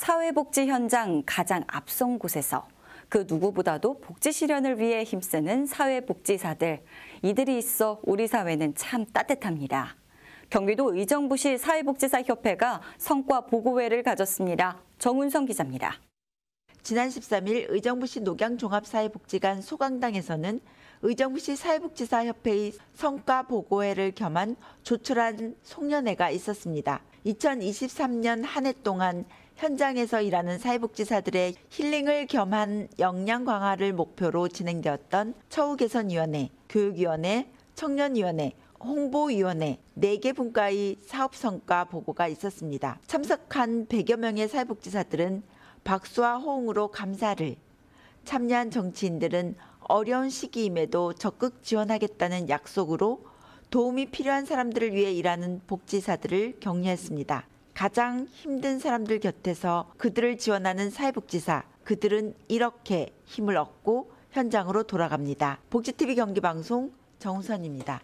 사회복지 현장 가장 앞선 곳에서 그 누구보다도 복지 실현을 위해 힘쓰는 사회복지사들. 이들이 있어 우리 사회는 참 따뜻합니다. 경기도 의정부시 사회복지사협회가 성과 보고회를 가졌습니다. 정운성 기자입니다. 지난 13일 의정부시 녹양종합사회복지관 소강당에서는 의정부시 사회복지사협회의 성과 보고회를 겸한 조촐한 송년회가 있었습니다. 2023년 한 해 동안 현장에서 일하는 사회복지사들의 힐링을 겸한 역량 강화를 목표로 진행되었던 처우개선위원회, 교육위원회, 청년위원회, 홍보위원회 4개 분과의 사업 성과 보고가 있었습니다. 참석한 100여 명의 사회복지사들은 박수와 호응으로 감사를 참여한 정치인들은 어려운 시기임에도 적극 지원하겠다는 약속으로 도움이 필요한 사람들을 위해 일하는 복지사들을 격려했습니다. 가장 힘든 사람들 곁에서 그들을 지원하는 사회복지사, 그들은 이렇게 힘을 얻고 현장으로 돌아갑니다. 복지TV 경기방송 정선입니다.